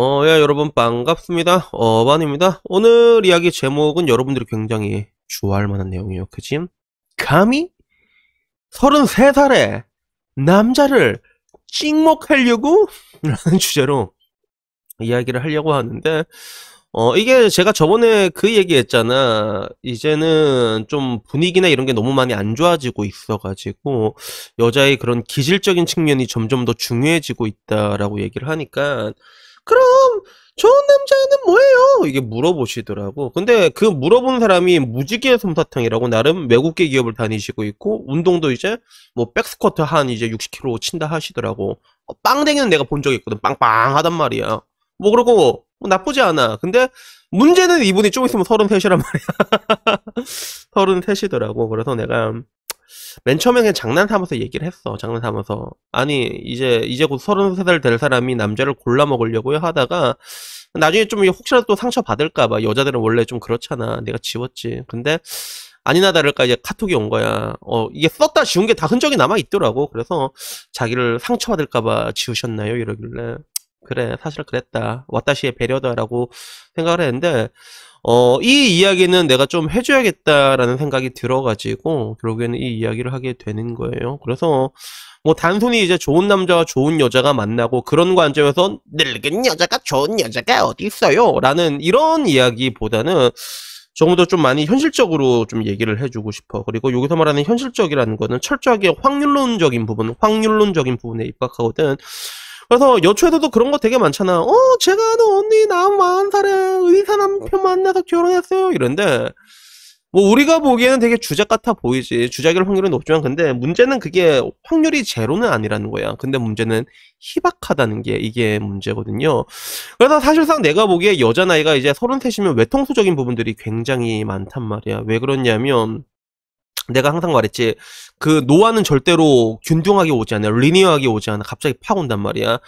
어, 예, 여러분 반갑습니다. 어반입니다. 오늘 이야기 제목은 여러분들이 굉장히 좋아할 만한 내용이에요. 그짐? 감히? 33살에 남자를 찍먹하려고? 라는 주제로 이야기를 하려고 하는데, 어, 이게 제가 저번에 그 얘기 했잖아. 이제는 좀 분위기나 이런 게 너무 많이 안 좋아지고 있어가지고, 여자의 그런 기질적인 측면이 점점 더 중요해지고 있다라고 얘기를 하니까, 그럼 좋은 남자는 뭐예요? 이게 물어보시더라고. 근데 그 물어본 사람이 무지개 솜사탕이라고 나름 외국계 기업을 다니시고 있고 운동도 이제 뭐 백스쿼트 한 이제 60kg 친다 하시더라고. 어, 빵댕이는 내가 본 적이 있거든. 빵빵하단 말이야. 뭐 그러고 뭐 나쁘지 않아. 근데 문제는 이분이 좀 있으면 33이란 말이야. 33이더라고. 그래서 내가 맨 처음에 그냥 장난삼아서 얘기를 했어. 장난삼아서. 아니, 이제, 이제 곧 서른세 살 될 사람이 남자를 골라 먹으려고요 하다가, 나중에 좀 혹시라도 또 상처받을까봐. 여자들은 원래 좀 그렇잖아. 내가 지웠지. 근데, 아니나 다를까 이제 카톡이 온 거야. 어, 이게 썼다 지운 게 다 흔적이 남아 있더라고. 그래서 자기를 상처받을까봐 지우셨나요? 이러길래. 그래 사실 그랬다 와다시의 배려다라고 생각을 했는데 어, 이 이야기는 내가 좀 해줘야겠다라는 생각이 들어가지고 결국에는 이 이야기를 하게 되는 거예요 그래서 뭐 단순히 이제 좋은 남자와 좋은 여자가 만나고 그런 관점에서 늙은 여자가 좋은 여자가 어디 있어요 라는 이런 이야기보다는 조금 더 좀 많이 현실적으로 좀 얘기를 해주고 싶어. 그리고 여기서 말하는 현실적이라는 거는 철저하게 확률론적인 부분, 확률론적인 부분에 입각하거든. 그래서 여초에서도 그런 거 되게 많잖아. 어, 제가 아는 언니 나은 41살에 의사 남편 만나서 결혼했어요. 이런데 뭐 우리가 보기에는 되게 주작 같아 보이지. 주작일 확률은 높지만 근데 문제는 그게 확률이 제로는 아니라는 거야. 근데 문제는 희박하다는 게 이게 문제거든요. 그래서 사실상 내가 보기에 여자 나이가 이제 33이면 외통수적인 부분들이 굉장히 많단 말이야. 왜 그러냐면 내가 항상 말했지 그 노화는 절대로 균등하게 오지 않아 리니어하게 오지 않아 갑자기 팍 온단 말이야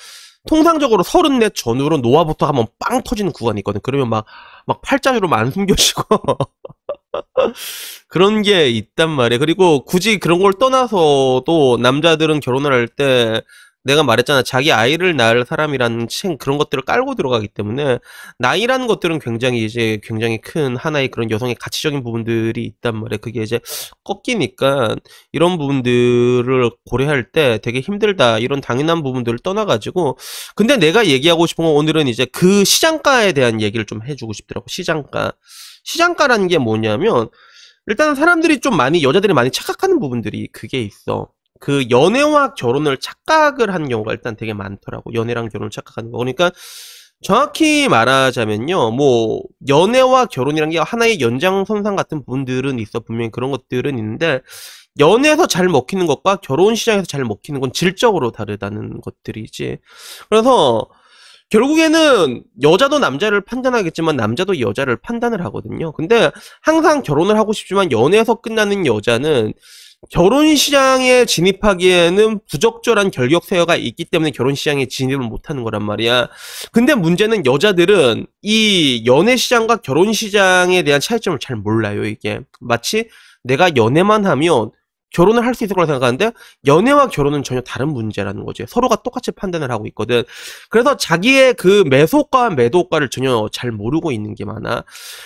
통상적으로 34 전후로 노화부터 한번 빵 터지는 구간이 있거든 그러면 막 막 팔자주로 만 숨겨지고 그런 게 있단 말이야 그리고 굳이 그런 걸 떠나서도 남자들은 결혼을 할때 내가 말했잖아. 자기 아이를 낳을 사람이라는 칭 그런 것들을 깔고 들어가기 때문에 나이라는 것들은 굉장히 이제 굉장히 큰 하나의 그런 여성의 가치적인 부분들이 있단 말이에요 그게 이제 꺾이니까 이런 부분들을 고려할 때 되게 힘들다. 이런 당연한 부분들을 떠나가지고 근데 내가 얘기하고 싶은 건 오늘은 이제 그 시장가에 대한 얘기를 좀 해주고 싶더라고. 시장가. 시장가라는 게 뭐냐면 일단은 사람들이 좀 많이 여자들이 많이 착각하는 부분들이 그게 있어. 그 연애와 결혼을 착각을 하는 경우가 일단 되게 많더라고. 연애랑 결혼을 착각하는 거. 그러니까 정확히 말하자면요. 뭐 연애와 결혼이란 게 하나의 연장선상 같은 분들은 있어 분명히 그런 것들은 있는데 연애에서 잘 먹히는 것과 결혼 시장에서 잘 먹히는 건 질적으로 다르다는 것들이지. 그래서 결국에는 여자도 남자를 판단하겠지만 남자도 여자를 판단을 하거든요. 근데 항상 결혼을 하고 싶지만 연애에서 끝나는 여자는 결혼 시장에 진입하기에는 부적절한 결격세가 있기 때문에 결혼 시장에 진입을 못하는 거란 말이야. 근데 문제는 여자들은 이 연애 시장과 결혼 시장에 대한 차이점을 잘 몰라요, 이게. 마치 내가 연애만 하면 결혼을 할 수 있을 거라 생각하는데 연애와 결혼은 전혀 다른 문제라는 거지 서로가 똑같이 판단을 하고 있거든 그래서 자기의 그 매소과 매도가를 전혀 잘 모르고 있는 게 많아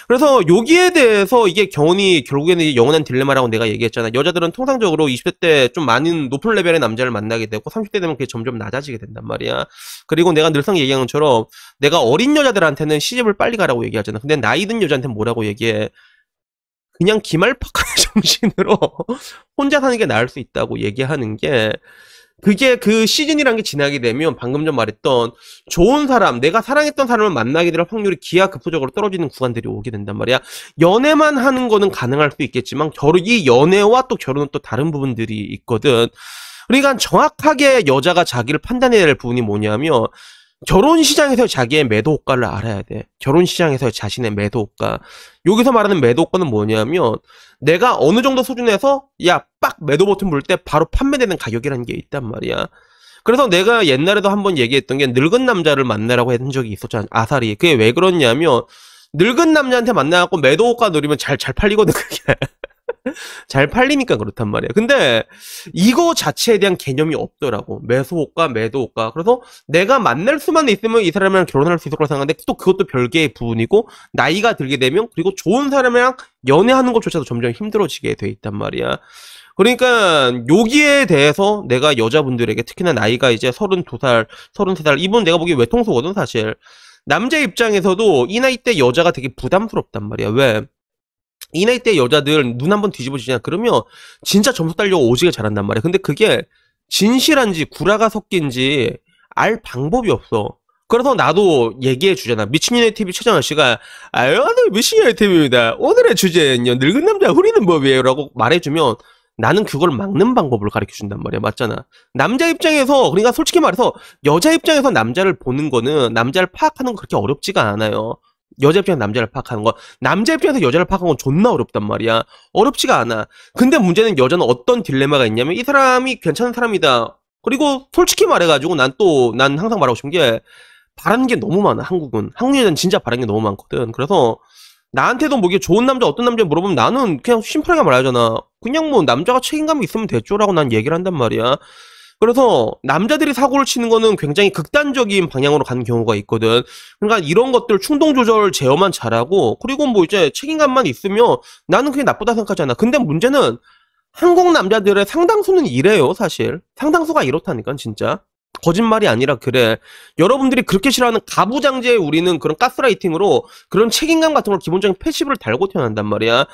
그래서 여기에 대해서 이게 경 견이 결국에는 영원한 딜레마라고 내가 얘기했잖아 여자들은 통상적으로 20대 때 좀 많은 높은 레벨의 남자를 만나게 되고 30대 되면 그게 점점 낮아지게 된단 말이야 그리고 내가 늘상 얘기한 것처럼 내가 어린 여자들한테는 시집을 빨리 가라고 얘기하잖아 근데 나이 든 여자한테는 뭐라고 얘기해 그냥 기말팍한 정신으로 혼자 사는 게 나을 수 있다고 얘기하는 게 그게 그 시즌이란 게 지나게 되면 방금 전 말했던 좋은 사람, 내가 사랑했던 사람을 만나게 될 확률이 기하급수적으로 떨어지는 구간들이 오게 된단 말이야. 연애만 하는 거는 가능할 수 있겠지만 결혼 이 연애와 또 결혼은 또 다른 부분들이 있거든. 그러니까 정확하게 여자가 자기를 판단해야 될 부분이 뭐냐면 결혼 시장에서 자기의 매도 호가를 알아야 돼. 결혼 시장에서 자신의 매도 호가. 여기서 말하는 매도 호가는 뭐냐면 내가 어느 정도 수준에서 야빡 매도 버튼 부를 때 바로 판매되는 가격이라는 게 있단 말이야. 그래서 내가 옛날에도 한번 얘기했던 게 늙은 남자를 만나라고 했던 적이 있었잖아. 아사리. 그게 왜 그러냐면 늙은 남자한테 만나갖고 매도 호가 노리면 잘 잘 팔리거든 그게. 잘 팔리니까 그렇단 말이에요. 근데 이거 자체에 대한 개념이 없더라고. 매수호가, 매도호가. 그래서 내가 만날 수만 있으면 이 사람이랑 결혼할 수 있을 거라 생각하는데 또 그것도 별개의 부분이고 나이가 들게 되면 그리고 좋은 사람이랑 연애하는 것조차도 점점 힘들어지게 돼 있단 말이야. 그러니까 여기에 대해서 내가 여자분들에게 특히나 나이가 이제 32살, 33살 이분 내가 보기에 외통수거든 사실. 남자 입장에서도 이 나이 때 여자가 되게 부담스럽단 말이야. 왜? 이 나이 때 여자들 눈 한번 뒤집어지냐 그러면 진짜 점수 딸려고 오지게 잘한단 말이야. 근데 그게 진실한지 구라가 섞인지 알 방법이 없어. 그래서 나도 얘기해 주잖아. 미친년의 TV 최정아 씨가 아유 오늘 미친년의 TV입니다. 오늘의 주제는요 늙은 남자 후리는 법이에요라고 말해주면 나는 그걸 막는 방법을 가르쳐 준단 말이야. 맞잖아. 남자 입장에서 그러니까 솔직히 말해서 여자 입장에서 남자를 보는 거는 남자를 파악하는 거 그렇게 어렵지가 않아요. 여자 입장에서 남자를 파악하는 거 남자 입장에서 여자를 파악하는 건 존나 어렵단 말이야. 어렵지가 않아. 근데 문제는 여자는 어떤 딜레마가 있냐면 이 사람이 괜찮은 사람이다. 그리고 솔직히 말해가지고 난 또난 난 항상 말하고 싶은 게 바라는 게 너무 많아 한국은 한국 여자는 진짜 바라는 게 너무 많거든. 그래서 나한테도 뭐 이게 좋은 남자 어떤 남자 물어보면 나는 그냥 심플하게 말하잖아. 그냥 뭐 남자가 책임감이 있으면 됐죠라고 난 얘기를 한단 말이야. 그래서 남자들이 사고를 치는 거는 굉장히 극단적인 방향으로 가는 경우가 있거든. 그러니까 이런 것들 충동 조절 제어만 잘하고 그리고 뭐 이제 책임감만 있으면 나는 그게 나쁘다 생각하지 않아. 근데 문제는 한국 남자들의 상당수는 이래요, 사실. 상당수가 이렇다니까 진짜. 거짓말이 아니라 그래. 여러분들이 그렇게 싫어하는 가부장제에 우리는 그런 가스라이팅으로 그런 책임감 같은 걸 기본적인 패시브를 달고 태어난단 말이야.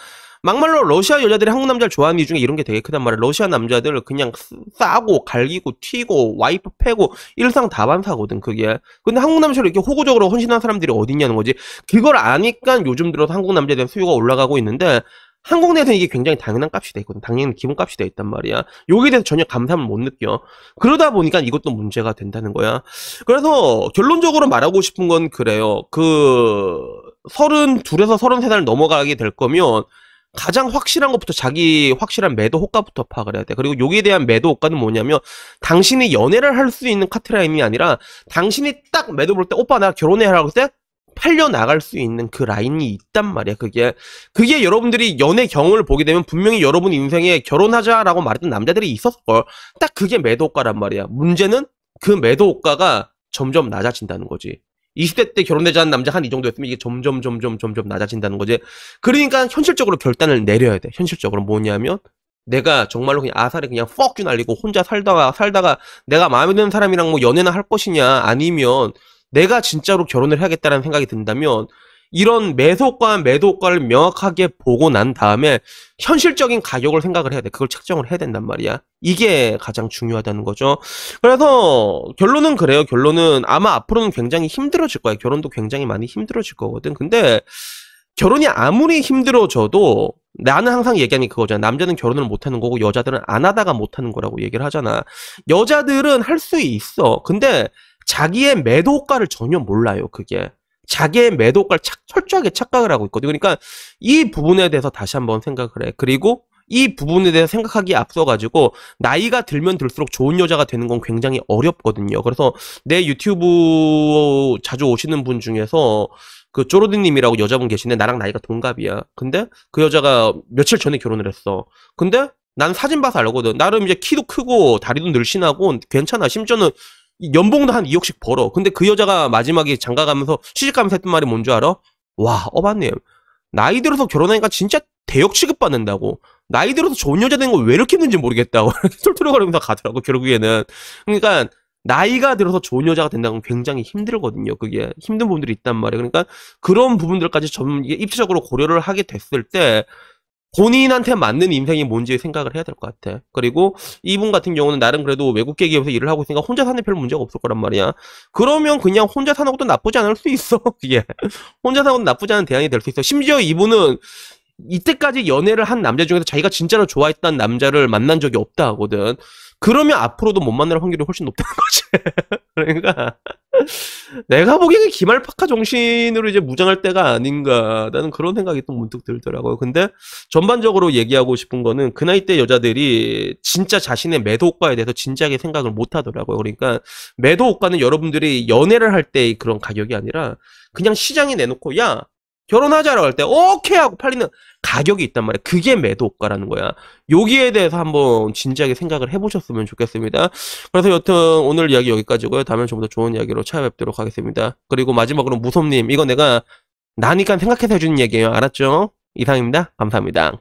막말로 러시아 여자들이 한국 남자를 좋아하는 이유 중에 이런 게 되게 크단 말이야. 러시아 남자들 그냥 싸고 갈기고 튀고 와이프 패고 일상 다반사거든 그게. 근데 한국 남자를 이렇게 호구적으로 헌신한 사람들이 어딨냐는 거지. 그걸 아니까 요즘 들어서 한국 남자에 대한 수요가 올라가고 있는데 한국 내에서는 이게 굉장히 당연한 값이 돼 있거든. 당연히 기본 값이 돼 있단 말이야. 여기에 대해서 전혀 감사함을 못 느껴. 그러다 보니까 이것도 문제가 된다는 거야. 그래서 결론적으로 말하고 싶은 건 그래요. 그, 3 2에서3 3 세살 넘어가게 될 거면 가장 확실한 것부터 자기 확실한 매도 호가부터 파악을 해야 돼. 그리고 여기에 대한 매도 호가는 뭐냐면 당신이 연애를 할 수 있는 카트라인이 아니라 당신이 딱 매도 볼 때 오빠 나 결혼해 라고 했을 때 팔려 나갈 수 있는 그 라인이 있단 말이야. 그게 그게 여러분들이 연애 경험을 보게 되면 분명히 여러분 인생에 결혼하자라고 말했던 남자들이 있었을 걸. 딱 그게 매도 호가란 말이야. 문제는 그 매도 호가가 점점 낮아진다는 거지. 20대 때 결혼되지 않은 남자 한 이 정도였으면 이게 점점 점점 점점 낮아진다는 거지. 그러니까 현실적으로 결단을 내려야 돼. 현실적으로 뭐냐면 내가 정말로 그냥 아살에 그냥 퍽큐 날리고 혼자 살다가 살다가 내가 마음에 드는 사람이랑 뭐 연애나 할 것이냐 아니면 내가 진짜로 결혼을 해야겠다는 라 생각이 든다면 이런 매속과매도과를 명확하게 보고 난 다음에 현실적인 가격을 생각을 해야 돼. 그걸 측정을 해야 된단 말이야. 이게 가장 중요하다는 거죠. 그래서 결론은 그래요. 결론은 아마 앞으로는 굉장히 힘들어질 거예요. 결혼도 굉장히 많이 힘들어질 거거든. 근데 결혼이 아무리 힘들어져도 나는 항상 얘기하는 게 그거잖아. 남자는 결혼을 못 하는 거고 여자들은 안 하다가 못 하는 거라고 얘기를 하잖아. 여자들은 할 수 있어. 근데 자기의 매도가를 전혀 몰라요. 그게. 자기의 매도가를 착, 철저하게 착각을 하고 있거든. 그러니까 이 부분에 대해서 다시 한번 생각을 해. 그리고 이 부분에 대해서 생각하기 앞서가지고 나이가 들면 들수록 좋은 여자가 되는 건 굉장히 어렵거든요. 그래서 내 유튜브 자주 오시는 분 중에서 그 쪼로디님이라고 여자분 계신데 나랑 나이가 동갑이야. 근데 그 여자가 며칠 전에 결혼을 했어. 근데 난 사진 봐서 알거든. 나름 이제 키도 크고 다리도 늘씬하고 괜찮아. 심지어는 연봉도 한 2억씩 벌어. 근데 그 여자가 마지막에 장가 가면서 시집 가면서 했던 말이 뭔 줄 알아? 와, 어바님. 나이 들어서 결혼하니까 진짜 대역 취급받는다고. 나이 들어서 좋은 여자 되는 거왜 이렇게 했는지 모르겠다고. 이렇게 툴툴거리면서 가더라고, 결국에는. 그러니까, 나이가 들어서 좋은 여자가 된다는 건 굉장히 힘들거든요. 그게 힘든 부분들이 있단 말이에요. 그러니까 그런 부분들까지 좀 입체적으로 고려를 하게 됐을 때 본인한테 맞는 인생이 뭔지 생각을 해야 될 것 같아. 그리고 이분 같은 경우는 나름 그래도 외국계 기업에서 일을 하고 있으니까 혼자 사는 별 문제가 없을 거란 말이야. 그러면 그냥 혼자 사는 것도 나쁘지 않을 수 있어. 그게 혼자 사는 것도 나쁘지 않은 대안이 될 수 있어. 심지어 이분은 이때까지 연애를 한 남자 중에서 자기가 진짜로 좋아했던 남자를 만난 적이 없다 하거든. 그러면 앞으로도 못 만날 확률이 훨씬 높다는 거지. 그러니까 내가 보기에는 기말파카 정신으로 이제 무장할 때가 아닌가라는 그런 생각이 또 문득 들더라고요. 근데 전반적으로 얘기하고 싶은 거는 그 나이 때 여자들이 진짜 자신의 매도 효과에 대해서 진지하게 생각을 못 하더라고요. 그러니까 매도 효과는 여러분들이 연애를 할때 그런 가격이 아니라 그냥 시장에 내놓고 야 결혼하자라고 할 때 오케이 하고 팔리는 가격이 있단 말이야. 그게 매도가라는 거야. 여기에 대해서 한번 진지하게 생각을 해보셨으면 좋겠습니다. 그래서 여튼 오늘 이야기 여기까지고요. 다음에 좀 더 좋은 이야기로 찾아뵙도록 하겠습니다. 그리고 마지막으로 무섭님 이거 내가 나니까 생각해서 해주는 얘기예요. 알았죠? 이상입니다. 감사합니다.